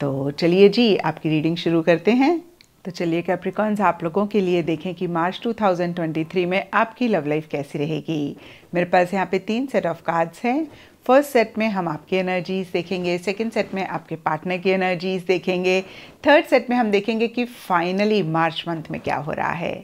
तो चलिए जी आपकी रीडिंग शुरू करते हैं तो चलिए कैप्रिकॉन्स आप लोगों के लिए देखें कि मार्च 2023 में आपकी लव लाइफ कैसी रहेगी मेरे पास यहाँ पे तीन सेट ऑफ कार्ड्स हैं फर्स्ट सेट में हम आपकी एनर्जीज देखेंगे सेकंड सेट में आपके पार्टनर की एनर्जीज देखेंगे थर्ड सेट में हम देखेंगे कि फाइनली मार्च मंथ में क्या हो रहा है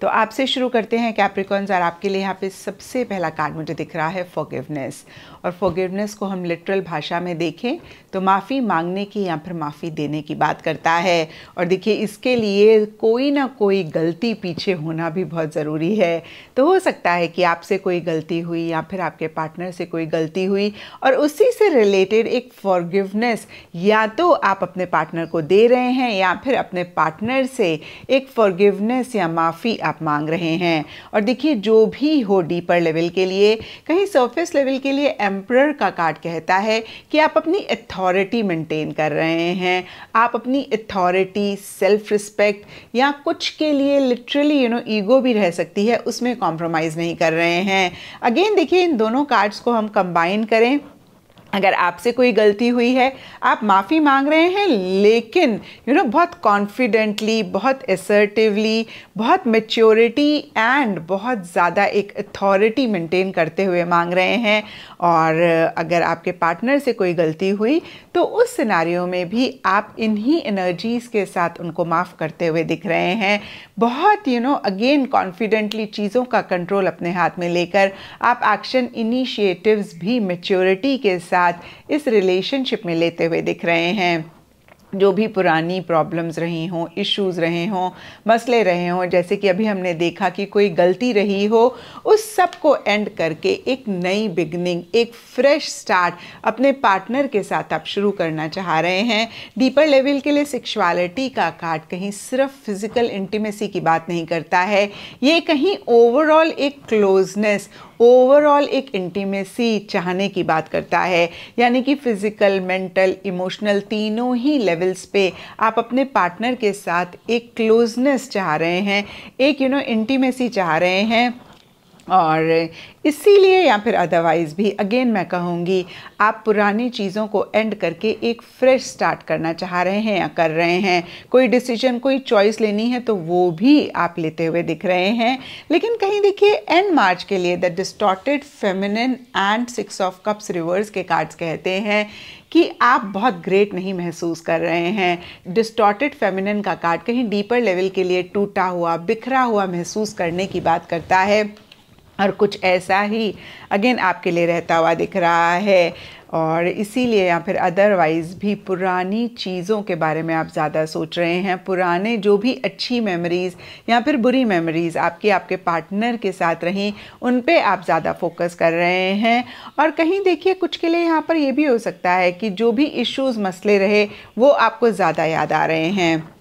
तो आपसे शुरू करते हैं कैप्रिकॉन्स और आपके लिए यहाँ पे सबसे पहला कार्ड मुझे दिख रहा है फॉरगिवनेस और फॉरगिवनेस को हम लिटरल भाषा में देखें तो माफ़ी मांगने की या फिर माफ़ी देने की बात करता है और देखिए इसके लिए कोई ना कोई गलती पीछे होना भी बहुत ज़रूरी है तो हो सकता है कि आपसे कोई गलती हुई या फिर आपके पार्टनर से कोई गलती हुई और उसी से रिलेटेड एक फॉरगिवनेस या तो आप अपने पार्टनर को दे रहे हैं या फिर अपने पार्टनर से एक फॉरगिवनेस या माफ़ी आप मांग रहे हैं और देखिए जो भी हो डीपर लेवल के लिए कहीं सरफेस लेवल के लिए एम्प्रर का कार्ड कहता है कि आप अपनी अथॉरिटी मेंटेन कर रहे हैं आप अपनी अथॉरिटी सेल्फ रिस्पेक्ट या कुछ के लिए लिटरली यू नो ईगो भी रह सकती है उसमें कॉम्प्रोमाइज़ नहीं कर रहे हैं अगेन देखिए इन दोनों कार्ड्स को हम कंबाइन करें अगर आपसे कोई गलती हुई है आप माफ़ी मांग रहे हैं लेकिन यू you नो know, बहुत कॉन्फिडेंटली बहुत एसर्टिवली बहुत मेच्योरिटी एंड बहुत ज़्यादा एक अथॉरिटी मेंटेन करते हुए मांग रहे हैं और अगर आपके पार्टनर से कोई गलती हुई तो उस सिनारियों में भी आप इन्हीं एनर्जीज़ के साथ उनको माफ़ करते हुए दिख रहे हैं बहुत यू नो अगेन कॉन्फिडेंटली चीज़ों का कंट्रोल अपने हाथ में लेकर आप एक्शन इनिशिएटिव्स भी मेच्योरिटी के साथ साथ इस रिलेशनशिप में लेते हुए दिख रहे हैं जो भी पुरानी प्रॉब्लम्स रही हों इश्यूज़ रहे हों मसले रहे हों जैसे कि अभी हमने देखा कि कोई गलती रही हो उस सब को एंड करके एक नई बिगनिंग एक फ्रेश स्टार्ट अपने पार्टनर के साथ आप शुरू करना चाह रहे हैं डीपर लेवल के लिए सिक्सुअलिटी का कार्ड कहीं सिर्फ फिज़िकल इंटीमेसी की बात नहीं करता है ये कहीं ओवरऑल एक क्लोजनेस ओवरऑल एक इंटीमेसी चाहने की बात करता है यानी कि फ़िज़िकल मेंटल इमोशनल तीनों ही लेवल लेवल्स पे आप अपने पार्टनर के साथ एक क्लोजनेस चाह रहे हैं एक यू नो इंटीमेसी चाह रहे हैं और इसीलिए या फिर अदरवाइज़ भी अगेन मैं कहूँगी आप पुरानी चीज़ों को एंड करके एक फ्रेश स्टार्ट करना चाह रहे हैं या कर रहे हैं कोई डिसीजन कोई चॉइस लेनी है तो वो भी आप लेते हुए दिख रहे हैं लेकिन कहीं देखिए एंड मार्च के लिए the distorted feminine and six of cups reverse के कार्ड्स कहते हैं कि आप बहुत ग्रेट नहीं महसूस कर रहे हैं डिस्टॉटेड फेमिनिन का कार्ड कहीं डीपर लेवल के लिए टूटा हुआ बिखरा हुआ महसूस करने की बात करता है और कुछ ऐसा ही अगेन आपके लिए रहता हुआ दिख रहा है और इसीलिए या फिर अदरवाइज़ भी पुरानी चीज़ों के बारे में आप ज़्यादा सोच रहे हैं पुराने जो भी अच्छी मेमोरीज़ या फिर बुरी मेमोरीज़ आपकी आपके पार्टनर के साथ रहीं उन पे आप ज़्यादा फोकस कर रहे हैं और कहीं देखिए कुछ के लिए यहाँ पर यह भी हो सकता है कि जो भी इश्यूज़ मसले रहे वो आपको ज़्यादा याद आ रहे हैं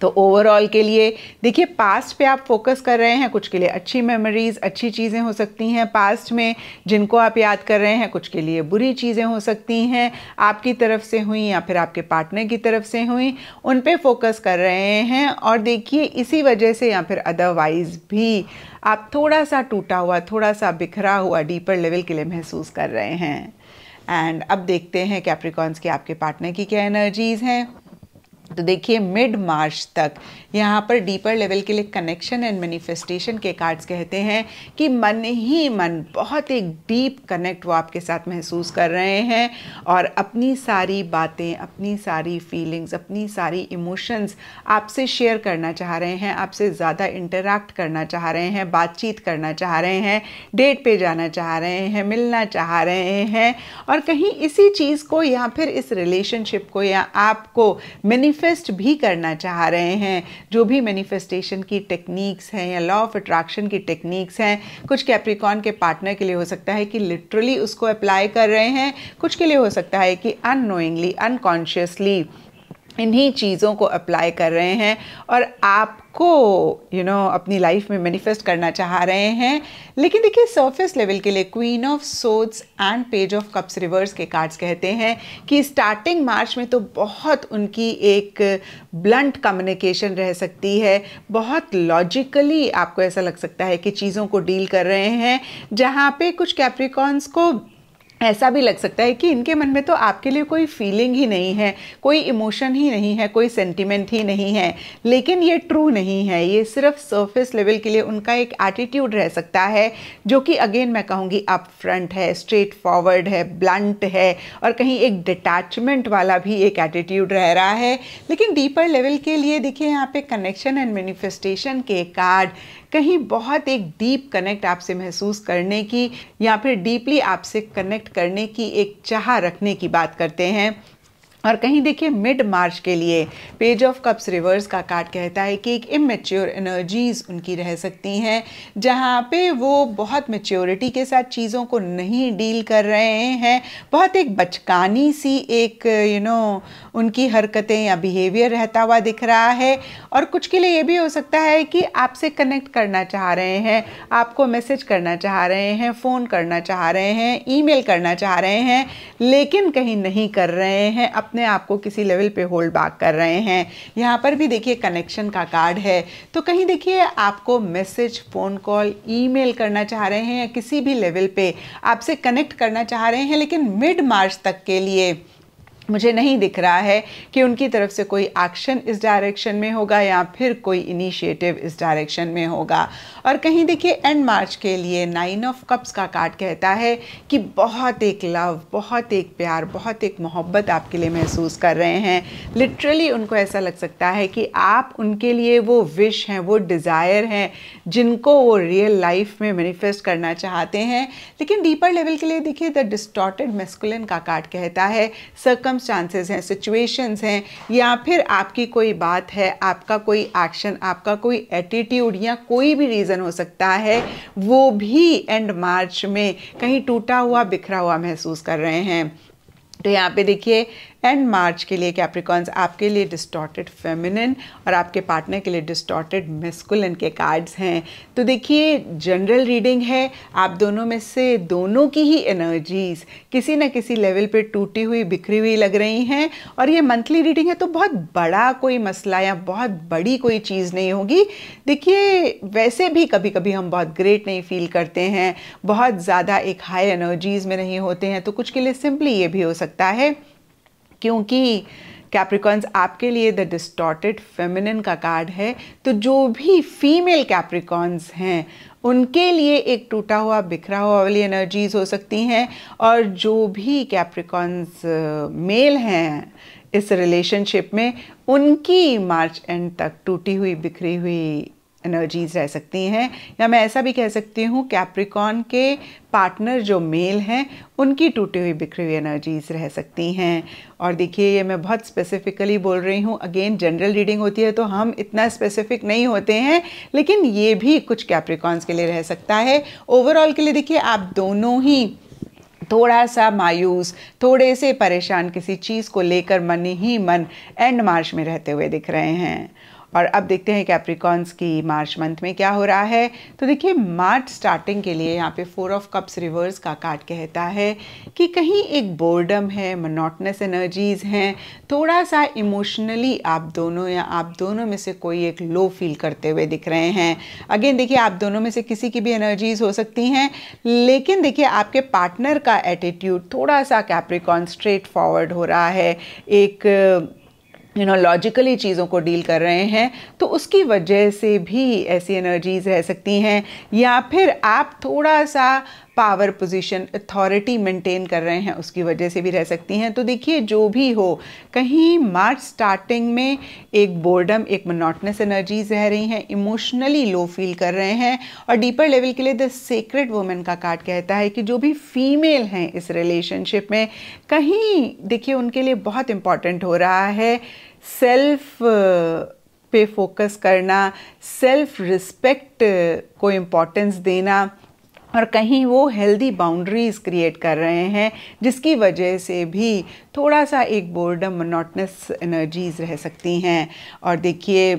तो ओवरऑल के लिए देखिए पास्ट पे आप फोकस कर रहे हैं कुछ के लिए अच्छी मेमोरीज़ अच्छी चीज़ें हो सकती हैं पास्ट में जिनको आप याद कर रहे हैं कुछ के लिए बुरी चीज़ें हो सकती हैं आपकी तरफ से हुई या फिर आपके पार्टनर की तरफ से हुई उन पे फोकस कर रहे हैं और देखिए इसी वजह से या फिर अदरवाइज़ भी आप थोड़ा सा टूटा हुआ थोड़ा सा बिखरा हुआ डीपर लेवल के लिए महसूस कर रहे हैं एंड अब देखते हैं कैप्रिकॉन्स के आपके पार्टनर की क्या एनर्जीज़ हैं तो देखिए मिड मार्च तक यहाँ पर डीपर लेवल के लिए कनेक्शन एंड मैनिफेस्टेशन के कार्ड्स कहते हैं कि मन ही मन बहुत एक डीप कनेक्ट वो आपके साथ महसूस कर रहे हैं और अपनी सारी बातें अपनी सारी फीलिंग्स अपनी सारी इमोशंस आपसे शेयर करना चाह रहे हैं आपसे ज़्यादा इंटरेक्ट करना चाह रहे हैं बातचीत करना चाह रहे हैं डेट पे जाना चाह रहे हैं मिलना चाह रहे हैं और कहीं इसी चीज़ को या फिर इस रिलेशनशिप को या आपको मैनिफ मैनिफेस्ट भी करना चाह रहे हैं जो भी मैनिफेस्टेशन की टेक्निक्स हैं या लॉ ऑफ अट्रैक्शन की टेक्निक्स हैं कुछ कैप्रिकॉन के पार्टनर के लिए हो सकता है कि लिटरली उसको अप्लाई कर रहे हैं कुछ के लिए हो सकता है कि अनोइंगली अनकॉन्शियसली इन्हीं चीज़ों को अप्लाई कर रहे हैं और आपको यू you नो know, अपनी लाइफ में मैनिफेस्ट करना चाह रहे हैं लेकिन देखिए सरफेस लेवल के लिए queen of swords and page of cups reverse के कार्ड्स कहते हैं कि स्टार्टिंग मार्च में तो बहुत उनकी एक ब्लंट कम्युनिकेशन रह सकती है बहुत लॉजिकली आपको ऐसा लग सकता है कि चीज़ों को डील कर रहे हैं जहाँ पे कुछ कैप्रिकॉन्स को ऐसा भी लग सकता है कि इनके मन में तो आपके लिए कोई फीलिंग ही नहीं है कोई इमोशन ही नहीं है कोई सेंटिमेंट ही नहीं है लेकिन ये ट्रू नहीं है ये सिर्फ सरफेस लेवल के लिए उनका एक एटीट्यूड रह सकता है जो कि अगेन मैं कहूँगी अप फ्रंट है स्ट्रेट फॉरवर्ड है ब्लंट है और कहीं एक डिटैचमेंट वाला भी एक एटीट्यूड रह रहा है लेकिन डीपर लेवल के लिए देखिए यहाँ पे कनेक्शन एंड मैनिफेस्टेशन के कार्ड कहीं बहुत एक डीप कनेक्ट आपसे महसूस करने की या फिर डीपली आपसे कनेक्ट करने की एक चाह रखने की बात करते हैं और कहीं देखिए मिड मार्च के लिए पेज ऑफ कप्स रिवर्स का कार्ड कहता है कि एक इमेच्योर एनर्जीज़ उनकी रह सकती हैं जहाँ पे वो बहुत मेच्योरिटी के साथ चीज़ों को नहीं डील कर रहे हैं बहुत एक बचकानी सी एक यू नो उनकी हरकतें या बिहेवियर रहता हुआ दिख रहा है और कुछ के लिए ये भी हो सकता है कि आपसे कनेक्ट करना चाह रहे हैं आपको मैसेज करना चाह रहे हैं फ़ोन करना चाह रहे हैं ईमेल करना चाह रहे हैं लेकिन कहीं नहीं कर रहे हैं अपने अपने आप को किसी लेवल पे होल्ड बैक कर रहे हैं यहाँ पर भी देखिए कनेक्शन का कार्ड है तो कहीं देखिए आपको मैसेज फ़ोन कॉल ईमेल करना चाह रहे हैं या किसी भी लेवल पे आपसे कनेक्ट करना चाह रहे हैं लेकिन मिड मार्च तक के लिए मुझे नहीं दिख रहा है कि उनकी तरफ से कोई एक्शन इस डायरेक्शन में होगा या फिर कोई इनिशिएटिव इस डायरेक्शन में होगा और कहीं देखिए एंड मार्च के लिए नाइन ऑफ कप्स का कार्ड कहता है कि बहुत एक लव बहुत एक प्यार बहुत एक मोहब्बत आपके लिए महसूस कर रहे हैं लिटरली उनको ऐसा लग सकता है कि आप उनके लिए वो विश हैं वो डिज़ायर हैं जिनको वो रियल लाइफ में मैनिफेस्ट करना चाहते हैं लेकिन डीपर लेवल के लिए देखिए द डिस्टॉटेड मेस्कुलिन का कार्ड कहता है सरकम सर्कमस्टांसेस हैं सिचुएशंस हैं या फिर आपकी कोई बात है आपका कोई एक्शन आपका कोई एटीट्यूड या कोई भी रीज़न हो सकता है वो भी एंड मार्च में कहीं टूटा हुआ बिखरा हुआ महसूस कर रहे हैं तो यहाँ पे देखिए एंड मार्च के लिए कैप्रिकॉन्स आपके लिए डिस्टॉर्टेड फेमिनिन और आपके पार्टनर के लिए डिस्टॉर्टेड मेस्कुलन के कार्ड्स हैं तो देखिए जनरल रीडिंग है आप दोनों में से दोनों की ही एनर्जीज किसी न किसी लेवल पर टूटी हुई बिखरी हुई लग रही हैं और ये मंथली रीडिंग है तो बहुत बड़ा कोई मसला या बहुत बड़ी कोई चीज़ नहीं होगी देखिए वैसे भी कभी कभी हम बहुत ग्रेट नहीं फील करते हैं बहुत ज़्यादा एक हाई एनर्जीज़ में नहीं होते हैं तो कुछ के लिए सिंपली ये भी हो सकता है क्योंकि कैप्रिकॉन्स आपके लिए द डिस्टॉटेड फेमिनिन का कार्ड है तो जो भी फीमेल कैप्रिकॉन्स हैं उनके लिए एक टूटा हुआ बिखरा हुआ वाली एनर्जीज हो सकती हैं और जो भी कैप्रिकॉन्स मेल हैं इस रिलेशनशिप में उनकी मार्च एंड तक टूटी हुई बिखरी हुई एनर्जीज रह सकती हैं या मैं ऐसा भी कह सकती हूँ कैप्रिकॉन के पार्टनर जो मेल हैं उनकी टूटी हुई बिखरी हुई एनर्जीज रह सकती हैं और देखिए ये मैं बहुत स्पेसिफिकली बोल रही हूँ अगेन जनरल रीडिंग होती है तो हम इतना स्पेसिफिक नहीं होते हैं लेकिन ये भी कुछ कैप्रिकॉन्स के लिए रह सकता है ओवरऑल के लिए देखिए आप दोनों ही थोड़ा सा मायूस थोड़े से परेशान किसी चीज़ को लेकर मन ही मन एंड मार्च में रहते हुए दिख रहे हैं और अब देखते हैं कैप्रिकॉन्स की मार्च मंथ में क्या हो रहा है तो देखिए मार्च स्टार्टिंग के लिए यहाँ पे फोर ऑफ कप्स रिवर्स का कार्ड कहता है कि कहीं एक बोर्डम है मनोटनस एनर्जीज़ हैं थोड़ा सा इमोशनली आप दोनों या आप दोनों में से कोई एक लो फील करते हुए दिख रहे हैं अगेन देखिए आप दोनों में से किसी की भी एनर्जीज़ हो सकती हैं लेकिन देखिए आपके पार्टनर का एटीट्यूड थोड़ा सा कैप्रिकॉन स्ट्रेट फॉरवर्ड हो रहा है एक यू नो लॉजिकली चीज़ों को डील कर रहे हैं तो उसकी वजह से भी ऐसी एनर्जीज़ रह सकती हैं या फिर आप थोड़ा सा पावर पोजीशन अथॉरिटी मेंटेन कर रहे हैं उसकी वजह से भी रह सकती हैं तो देखिए जो भी हो कहीं मार्च स्टार्टिंग में एक बोर्डम एक मोनोटनस एनर्जीज रह रही हैं इमोशनली लो फील कर रहे हैं और डीपर लेवल के लिए द सीक्रेट वुमेन का कार्ड कहता है कि जो भी फीमेल हैं इस रिलेशनशिप में कहीं देखिए उनके लिए बहुत इंपॉर्टेंट हो रहा है सेल्फ पे फोकस करना सेल्फ रिस्पेक्ट को इम्पोर्टेंस देना और कहीं वो हेल्दी बाउंड्रीज़ क्रिएट कर रहे हैं जिसकी वजह से भी थोड़ा सा एक बोर्डम मोनोटनस एनर्जीज़ रह सकती हैं और देखिए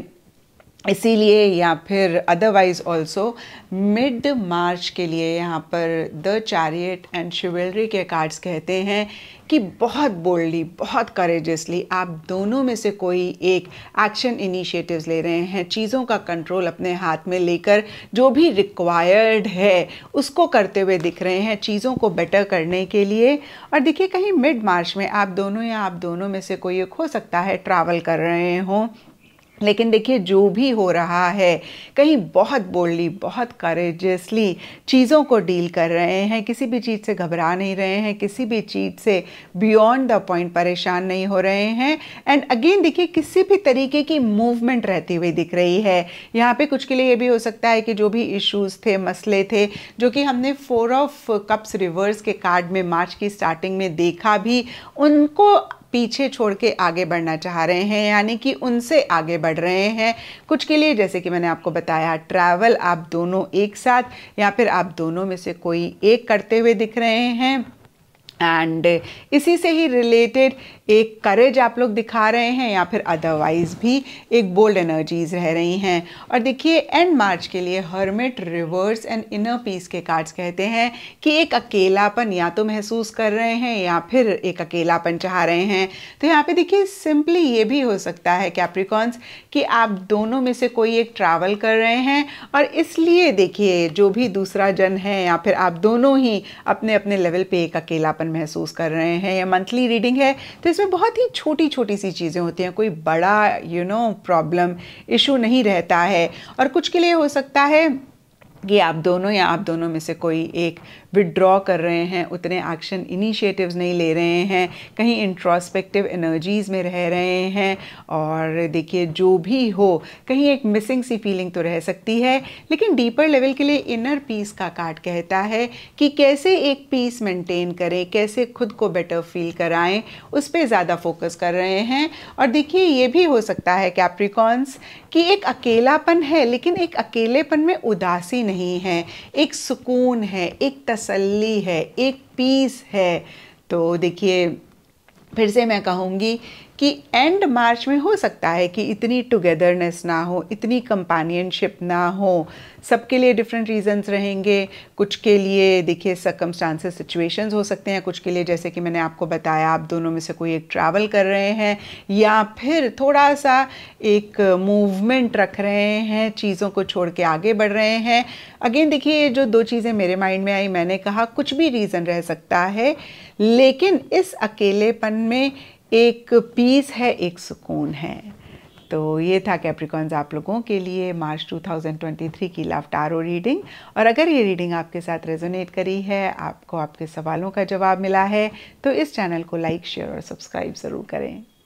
इसीलिए या फिर अदरवाइज ऑल्सो मिड मार्च के लिए यहाँ पर द चैरियट एंड शिवेलरी के कार्ड्स कहते हैं कि बहुत बोल्डली बहुत करेजसली आप दोनों में से कोई एक एक्शन इनिशिएटिव्स ले रहे हैं चीज़ों का कंट्रोल अपने हाथ में लेकर जो भी रिक्वायर्ड है उसको करते हुए दिख रहे हैं चीज़ों को बेटर करने के लिए और देखिए कहीं मिड मार्च में आप दोनों या आप दोनों में से कोई एक हो सकता है ट्रैवल कर रहे हों लेकिन देखिए जो भी हो रहा है कहीं बहुत बोल्डली बहुत करेजियसली चीज़ों को डील कर रहे हैं किसी भी चीज़ से घबरा नहीं रहे हैं किसी भी चीज़ से बियॉन्ड द पॉइंट परेशान नहीं हो रहे हैं एंड अगेन देखिए किसी भी तरीके की मूवमेंट रहती हुई दिख रही है यहाँ पे कुछ के लिए ये भी हो सकता है कि जो भी इश्यूज़ थे मसले थे जो कि हमने फोर ऑफ कप्स रिवर्स के कार्ड में मार्च की स्टार्टिंग में देखा भी उनको पीछे छोड़ के आगे बढ़ना चाह रहे हैं यानी कि उनसे आगे बढ़ रहे हैं कुछ के लिए जैसे कि मैंने आपको बताया ट्रैवल आप दोनों एक साथ या फिर आप दोनों में से कोई एक करते हुए दिख रहे हैं एंड uh, इसी से ही रिलेटेड एक करेज आप लोग दिखा रहे हैं या फिर अदरवाइज भी एक बोल्ड एनर्जीज रह रही हैं और देखिए एंड मार्च के लिए hermit reverse and inner peace के कार्ड्स कहते हैं कि एक अकेलापन या तो महसूस कर रहे हैं या फिर एक अकेलापन चाह रहे हैं तो यहाँ पे देखिए सिंपली ये भी हो सकता है कैप्रिकॉन्स कि आप दोनों में से कोई एक ट्रैवल कर रहे हैं और इसलिए देखिए जो भी दूसरा जन है या फिर आप दोनों ही अपने अपने लेवल पर एक अकेलापन महसूस कर रहे हैं या मंथली रीडिंग है तो इसमें बहुत ही छोटी छोटी सी चीज़ें होती हैं कोई बड़ा यू नो प्रॉब्लम इशू नहीं रहता है और कुछ के लिए हो सकता है कि आप दोनों या आप दोनों में से कोई एक विड्रॉ कर रहे हैं उतने एक्शन इनिशिएटिव्स नहीं ले रहे हैं कहीं इंट्रोस्पेक्टिव एनर्जीज़ में रह रहे हैं और देखिए जो भी हो कहीं एक मिसिंग सी फीलिंग तो रह सकती है लेकिन डीपर लेवल के लिए इनर पीस का कार्ड कहता है कि कैसे एक पीस मेंटेन करें कैसे खुद को बेटर फील कराएं उस पर ज़्यादा फोकस कर रहे हैं और देखिए ये भी हो सकता है कैप्रिकॉन्स कि एक अकेलापन है लेकिन एक अकेलेपन में उदासी नहीं है एक सुकून है एक तस तसल्ली है एक पीस है तो देखिए फिर से मैं कहूँगी कि एंड मार्च में हो सकता है कि इतनी टुगेदरनेस ना हो इतनी कंपानियनशिप ना हो सबके लिए डिफरेंट रीजंस रहेंगे कुछ के लिए देखिए सकमस्टांसेस सिचुएशंस हो सकते हैं कुछ के लिए जैसे कि मैंने आपको बताया आप दोनों में से कोई एक ट्रैवल कर रहे हैं या फिर थोड़ा सा एक मूवमेंट रख रहे हैं चीज़ों को छोड़ के आगे बढ़ रहे हैं अगेन देखिए ये जो दो चीज़ें मेरे माइंड में आई मैंने कहा कुछ भी रीज़न रह सकता है लेकिन इस अकेलेपन में एक पीस है एक सुकून है तो ये था कैप्रिकॉन्स आप लोगों के लिए मार्च 2023 की लव टारो रीडिंग और अगर ये रीडिंग आपके साथ रेजोनेट करी है आपको आपके सवालों का जवाब मिला है तो इस चैनल को लाइक शेयर और सब्सक्राइब ज़रूर करें